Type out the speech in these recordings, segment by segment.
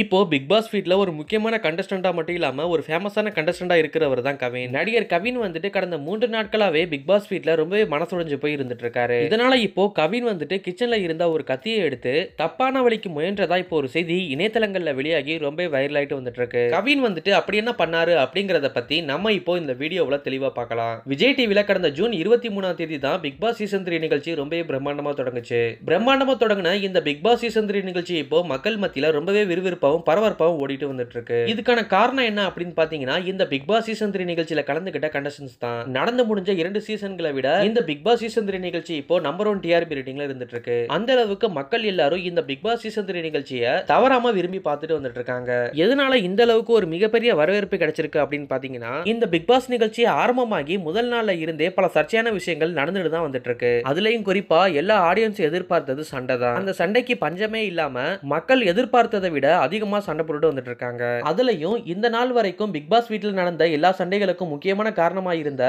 இப்போ big pass ஃபீட்ல ஒரு முக்கியமான கண்டஸ்டண்டா மட்டும் இல்லாமல் ஒரு ஃபேமஸான கண்டஸ்டண்டா இருக்கிறவர் தான் கவின் நடிகர் கவின் வந்துட்டு கடந்த மூன்று நாட்களாவே பிக் பாஸ் ஃபீட்ல ரொம்பவே மனசுடைஞ்சு போய் இருந்துட்டு இருக்காரு இதனால இப்போ கவின் வந்துட்டு கிச்சன்ல இருந்த ஒரு கத்தியை எடுத்து தப்பான வழிக்கு முயன்றதா இப்போ ஒரு செய்தி இணையதளங்கள்ல வெளியாகி ரொம்ப வைரல் ஆயிட்டு வந்துட்டு இருக்கு கவின் வந்துட்டு அப்படி என்ன பண்ணாரு அப்படிங்கிறத பத்தி நம்ம இப்போ இந்த வீடியோவில் தெளிவா பார்க்கலாம் விஜய் டிவில கடந்த ஜூன் இருபத்தி மூணாம் தேதி தான் பிக் பாஸ் சீசன் த்ரீ நிகழ்ச்சி ரொம்பவே பிரம்மாண்டமா தொடங்குச்சு பிரம்மாண்டமா தொடங்கின இந்த பிக் பாஸ் சீசன் த்ரீ நிகழ்ச்சி இப்போ மக்கள் மத்தியில ரொம்பவே விறுவிறுப்பு பரபரப்பாகவும் பரபரப்பாகவும் ஓடிட்டு வந்துட்டு இருக்கு இதுக்கான காரணம் என்ன அப்படின்னு பாத்தீங்கன்னா இந்த பிக் பாஸ் சீசன் த்ரீ நிகழ்ச்சியில கலந்துகிட்ட கண்டஸ்டன்ஸ் தான் நடந்து முடிஞ்ச இரண்டு சீசன்களை விட இந்த பிக் பாஸ் சீசன் த்ரீ நிகழ்ச்சி இப்போ நம்பர் ஒன் டிஆர்பி ரேட்டிங்ல இருந்துட்டு இருக்கு அந்த அளவுக்கு மக்கள் எல்லாரும் இந்த பிக் பாஸ் சீசன் த்ரீ நிகழ்ச்சியை தவறாம விரும்பி பார்த்துட்டு வந்துட்டு இருக்காங்க எதனால இந்த அளவுக்கு ஒரு மிகப்பெரிய வரவேற்பு கிடைச்சிருக்கு அப்படின்னு பாத்தீங்கன்னா இந்த பிக் பாஸ் நிகழ்ச்சி ஆரம்பமாகி முதல் நாள்ல இருந்தே பல சர்ச்சையான விஷயங்கள் நடந்துட்டு தான் வந்துட்டு இருக்கு அதுலயும் குறிப்பா எல்லா ஆடியன்ஸ் எதிர்பார்த்தது சண்டை தான் அந்த சண்டைக்கு பஞ்சமே இல்லாம மக்கள் எதிர்பார்த்ததை விட அதிகமாக சண்டை போட்டு வந்துட்டு இருக்காங்க அதுலயும் இந்த நாள் வரைக்கும் பிக் பாஸ் வீட்டில் நடந்த எல்லா சண்டைகளுக்கும் முக்கியமான காரணமாக இருந்த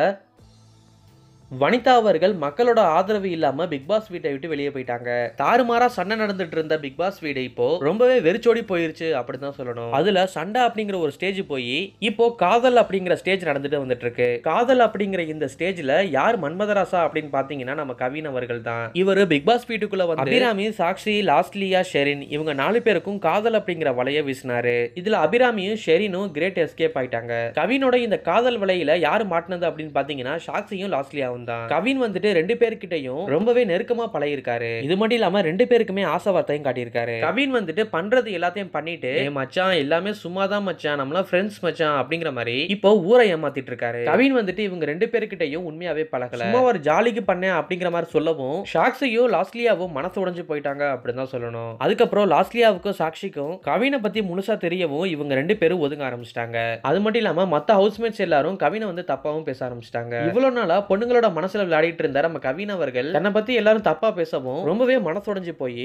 வனிதா அவர்கள் மக்களோட ஆதரவு இல்லாம பிக் பாஸ் வீட்டை விட்டு வெளியே போயிட்டாங்க தாறுமாறா சண்டை நடந்துட்டு இருந்த பிக் பாஸ் வீடு இப்போ ரொம்பவே வெறிச்சோடி போயிருச்சு அப்படிதான் சொல்லணும் அதுல சண்டை அப்படிங்கிற ஒரு ஸ்டேஜ் போய் இப்போ காதல் அப்படிங்கிற ஸ்டேஜ் நடந்துட்டு வந்துட்டு இருக்கு காதல் அப்படிங்கிற இந்த ஸ்டேஜ்ல யார் மன்மதராசா அப்படின்னு பாத்தீங்கன்னா நம்ம கவின் அவர்கள் தான் இவர் பிக் பாஸ் வீட்டுக்குள்ள வந்து அபிராமி சாக்ஷி லாஸ்ட்லியா ஷெரின் இவங்க நாலு பேருக்கும் காதல் அப்படிங்கிற வலைய வீசினாரு இதுல அபிராமியும் ஷெரினும் கிரேட் எஸ்கேப் ஆயிட்டாங்க கவினோட இந்த காதல் வலையில யார் மாட்டினது அப்படின்னு பாத்தீங்கன்னா சாக்ஷியும் லாஸ்ட்லியாவும் சீதாவும் தான் கவின் வந்துட்டு ரெண்டு பேருக்கிட்டையும் ரொம்பவே நெருக்கமா பழகிருக்காரு இது மட்டும் இல்லாம ரெண்டு பேருக்குமே ஆசை வார்த்தையும் காட்டியிருக்காரு கவின் வந்துட்டு பண்றது எல்லாத்தையும் பண்ணிட்டு மச்சான் எல்லாமே சும்மா தான் மச்சான் நம்மளாம் ஃப்ரெண்ட்ஸ் மச்சான் அப்படிங்கிற மாதிரி இப்போ ஊரை ஏமாத்திட்டு இருக்காரு கவின் வந்துட்டு இவங்க ரெண்டு பேருக்கிட்டையும் உண்மையாவே பழகல சும்மா ஒரு ஜாலிக்கு பண்ணேன் அப்படிங்கிற மாதிரி சொல்லவும் சாக்சியும் லாஸ்லியாவும் மனசு உடஞ்சு போயிட்டாங்க அப்படின்னு தான் சொல்லணும் அதுக்கப்புறம் லாஸ்லியாவுக்கும் சாக்ஷிக்கும் கவினை பத்தி முழுசா தெரியவும் இவங்க ரெண்டு பேரும் ஒதுங்க ஆரம்பிச்சிட்டாங்க அது மட்டும் இல்லாம மத்த ஹவுஸ்மேட்ஸ் எல்லாரும் கவினை வந்து தப்பாவும் பேச ஆரம்பிச்சிட்டாங்க இவ்வளவு நாளா பொண்ணுங்களோட மனசுல விளையாடிட்டு இருந்தார் நம்ம கவின் அவர்கள் தன்னை பத்தி எல்லாரும் தப்பா பேசவும் ரொம்பவே மனசுடைஞ்சு போய்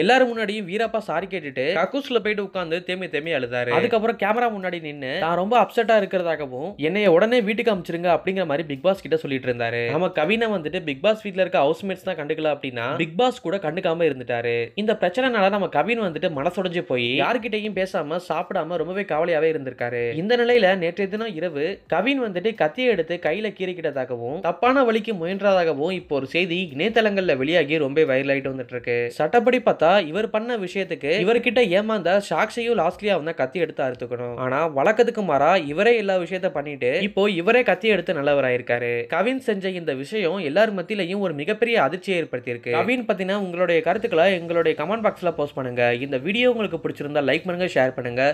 எல்லாரும் முன்னாடியும் வீரப்பா சாரி கேட்டுட்டு கக்கூஸ்ல போயிட்டு உட்காந்து தேமி தேமி அழுதாரு அதுக்கப்புறம் கேமரா முன்னாடி நின்று நான் ரொம்ப அப்செட்டா இருக்கிறதாகவும் என்னைய உடனே வீட்டுக்கு அமைச்சிருங்க அப்படிங்கிற மாதிரி பிக் பாஸ் கிட்ட சொல்லிட்டு இருந்தாரு நம்ம கவினா வந்துட்டு பிக் பாஸ் வீட்ல இருக்க ஹவுஸ்மேட்ஸ் தான் கண்டுக்கல அப்படின்னா பிக் பாஸ் கூட கண்டுக்காம இருந்துட்டாரு இந்த பிரச்சனைனால நம்ம கவின் வந்துட்டு மனசுடைஞ்சு போய் யார்கிட்டையும் பேசாம சாப்பிடாம ரொம்பவே கவலையாவே இருந்திருக்காரு இந்த நிலையில நேற்றைய தினம் இரவு கவின் வந்துட்டு கத்தியை எடுத்து கையில கீறிக்கிட்டதாகவும் தப்பான வழிக்கு முயன்றதாகவும் இப்போ ஒரு செய்தி இணையதளங்கள்ல வெளியாகி ரொம்ப வைரல் ஆயிட்டு வந்துட்டு இருக்கு சட்டப்படி பத்து பார்த்தா இவர் பண்ண விஷயத்துக்கு இவர்கிட்ட ஏமாந்த சாக்ஷியும் லாஸ்ட்லியா வந்து கத்தி எடுத்து அறுத்துக்கணும் ஆனா வழக்கத்துக்கு மாறா இவரே எல்லா விஷயத்த பண்ணிட்டு இப்போ இவரே கத்தி எடுத்து நல்லவராயிருக்காரு கவின் செஞ்ச இந்த விஷயம் எல்லார் மத்தியிலையும் ஒரு மிகப்பெரிய அதிர்ச்சியை ஏற்படுத்தியிருக்கு கவின் பத்தின உங்களுடைய கருத்துக்களை எங்களுடைய கமெண்ட் பாக்ஸ்ல போஸ்ட் பண்ணுங்க இந்த வீடியோ உங்களுக்கு பிடிச்சிருந்தா லைக் பண்ணுங்க ஷேர் பண்ணுங்க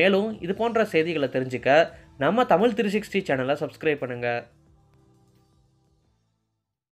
மேலும் இது போன்ற செய்திகளை தெரிஞ்சுக்க நம்ம தமிழ் த்ரீ சிக்ஸ்டி சேனலை சப்ஸ்கிரைப் பண்ணுங்கள்